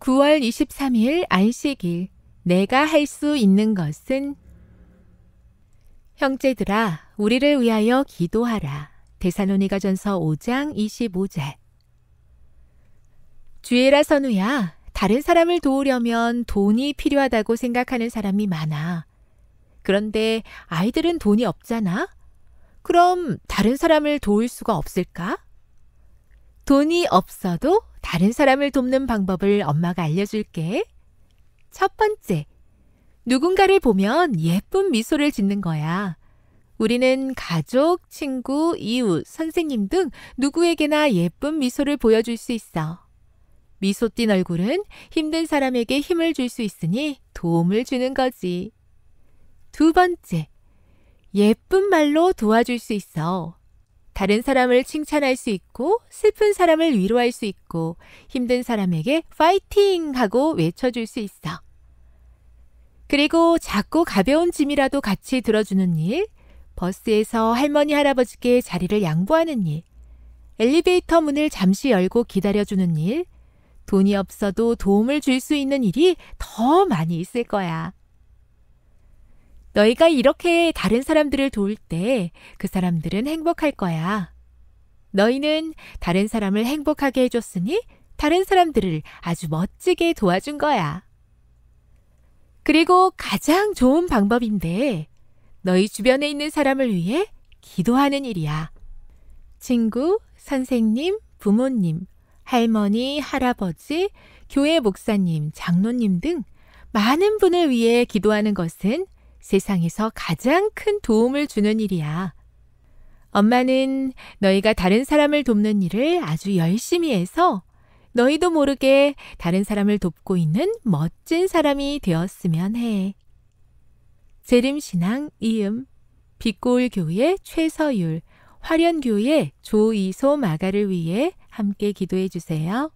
9월 23일 안식일 내가 할 수 있는 것은 형제들아 우리를 위하여 기도하라. 대사로니가전서 5장 25절 주애라 선우야 다른 사람을 도우려면 돈이 필요하다고 생각하는 사람이 많아. 그런데 아이들은 돈이 없잖아. 그럼 다른 사람을 도울 수가 없을까? 돈이 없어도 다른 사람을 돕는 방법을 엄마가 알려줄게. 첫 번째, 누군가를 보면 예쁜 미소를 짓는 거야. 우리는 가족, 친구, 이웃, 선생님 등 누구에게나 예쁜 미소를 보여줄 수 있어. 미소 띈 얼굴은 힘든 사람에게 힘을 줄 수 있으니 도움을 주는 거지. 두 번째, 예쁜 말로 도와줄 수 있어. 다른 사람을 칭찬할 수 있고 슬픈 사람을 위로할 수 있고 힘든 사람에게 파이팅 하고 외쳐줄 수 있어. 그리고 작고 가벼운 짐이라도 같이 들어주는 일, 버스에서 할머니 할아버지께 자리를 양보하는 일, 엘리베이터 문을 잠시 열고 기다려주는 일, 돈이 없어도 도움을 줄 수 있는 일이 더 많이 있을 거야. 너희가 이렇게 다른 사람들을 도울 때 그 사람들은 행복할 거야. 너희는 다른 사람을 행복하게 해줬으니 다른 사람들을 아주 멋지게 도와준 거야. 그리고 가장 좋은 방법인데 너희 주변에 있는 사람을 위해 기도하는 일이야. 친구, 선생님, 부모님, 할머니, 할아버지, 교회 목사님, 장로님 등 많은 분을 위해 기도하는 것은 세상에서 가장 큰 도움을 주는 일이야. 엄마는 너희가 다른 사람을 돕는 일을 아주 열심히 해서 너희도 모르게 다른 사람을 돕고 있는 멋진 사람이 되었으면 해. 재림신앙 이음, 빛고울 교회 최서율, 화련교회 조이소 마가를 위해 함께 기도해 주세요.